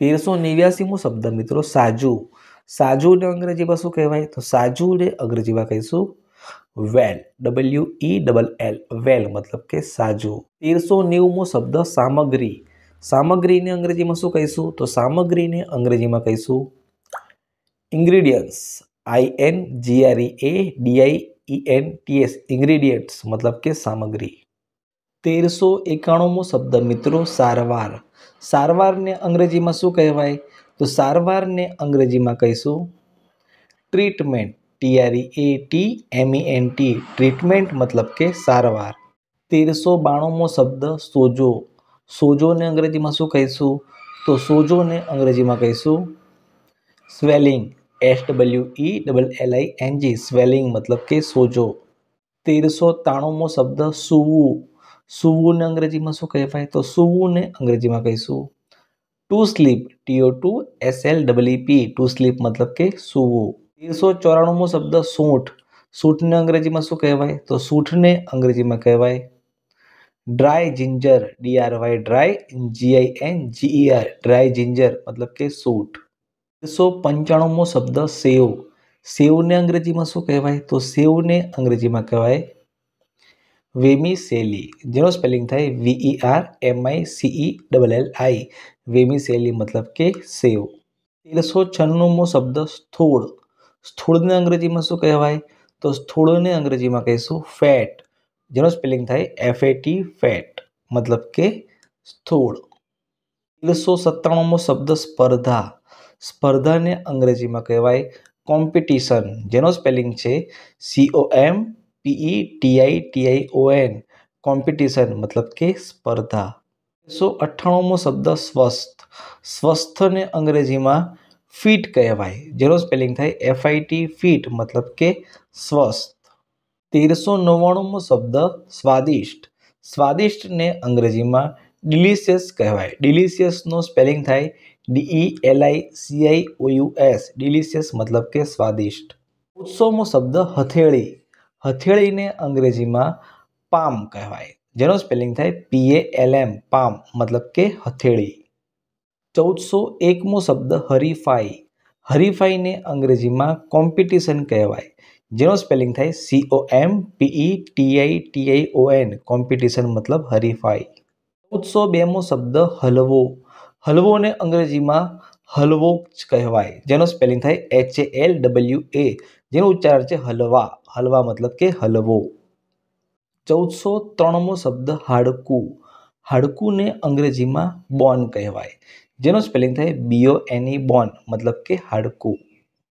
તેરસો નેવ્યાસીમો શબ્દ મિત્રો સાજુ સાજુ ને અંગ્રેજીમાં શું કહેવાય તો સાજુ ને અંગ્રેજીમાં કહીશું well W E double L well મતલબ કે સાજુ તેરસો નેવુંમો શબ્દ સામગ્રી સામગ્રીને અંગ્રેજીમાં શું કહીશું તો સામગ્રીને અંગ્રેજીમાં કહીશું ingredients I N G R E A D I E N T S ingredients મતલબ કે સામગ્રી તેરસો એકાણુંમો શબ્દ મિત્રો સારવાર સારવારને અંગ્રેજીમાં શું કહેવાય તો સારવારને અંગ્રેજીમાં કહીશું treatment T R E A T M N T treatment મતલબ કે સારવાર તેરસો બાણુંમો શબ્દ સોજો સોજોને અંગ્રેજીમાં શું કહીશું તો સોજોને અંગ્રેજીમાં કહીશું swelling S W E double L I N G swelling મતલબ કે સોજો તેરસો ત્રાણુંમો શબ્દ સૂવું સૂવું અંગ્રેજીમાં શું કહેવાય તો સૂવું ને અંગ્રેજીમાં કહીશું to sleep T O to S L double E P to sleep મતલબ કે સૂવું તેરસો ચોરાણુંમો શબ્દ સૂંઠ સૂંઠને અંગ્રેજીમાં શું કહેવાય તો સૂંઠને અંગ્રેજીમાં કહેવાય dry ginger Y dry G I N G E R dry ginger મતલબ કે સૂંઠ તેરસો પંચાણુંમો શબ્દ સેવ સેવને અંગ્રેજીમાં શું કહેવાય તો સેવને અંગ્રેજીમાં કહેવાય વેમિસેલી જેનો સ્પેલિંગ થાય V E R M I C E double L I vermicelli મતલબ કે સેવ તેરસો છન્નુંમો શબ્દ સ્થૂળ સ્થૂળને અંગ્રેજીમાં શું કહેવાય તો સ્થૂળને અંગ્રેજીમાં કહીશું ફેટ જેનો સ્પેલિંગ થાય એફ એટી ફેટ મતલબ કે સ્થૂળ તેરસો સત્તાણુંમો શબ્દ સ્પર્ધા સ્પર્ધાને અંગ્રેજીમાં કહેવાય કોમ્પિટિશન જેનો સ્પેલિંગ છે C O M P E T I T I O N competition મતલબ કે સ્પર્ધા સો અઠ્ઠાણુંમો શબ્દ સ્વસ્થ સ્વસ્થને અંગ્રેજીમાં ફીટ કહેવાય જેનો સ્પેલિંગ થાય એફઆઈટી ફીટ મતલબ કે સ્વસ્થ તેરસો નવ્વાણુંમો શબ્દ સ્વાદિષ્ટ સ્વાદિષ્ટને અંગ્રેજીમાં ડિલિશિયસ કહેવાય ડિલિશિયસનો સ્પેલિંગ થાય D E I C I S delicious મતલબ કે સ્વાદિષ્ટ ઉત્સવમો શબ્દ હથેળી હથેળીને અંગ્રેજીમાં પામ કહેવાય જેનો સ્પેલિંગ થાય પીએ એલ એમ પામ મતલબ કે હથેળી ચૌદસો એકમો શબ્દ હરીફાઈ હરીફાઈને અંગ્રેજીમાં કોમ્પિટિશન કહેવાય જેનો સ્પેલિંગ થાય C O M P E T I T I O N competition મતલબ હરીફાઈ ચૌદસો બેમો શબ્દ હલવો હલવોને અંગ્રેજીમાં હલવો જ કહેવાય જેનો સ્પેલિંગ થાય H A L W A જેનો ઉચ્ચાર છે હલવા હલવા મતલબ કે હલવો ચૌદસો ત્રણમો શબ્દ હાડકું હાડકુંને અંગ્રેજીમાં બોન કહેવાય જેનો સ્પેલિંગ થાય બીઓ એની e, બોન મતલબ કે હાડકું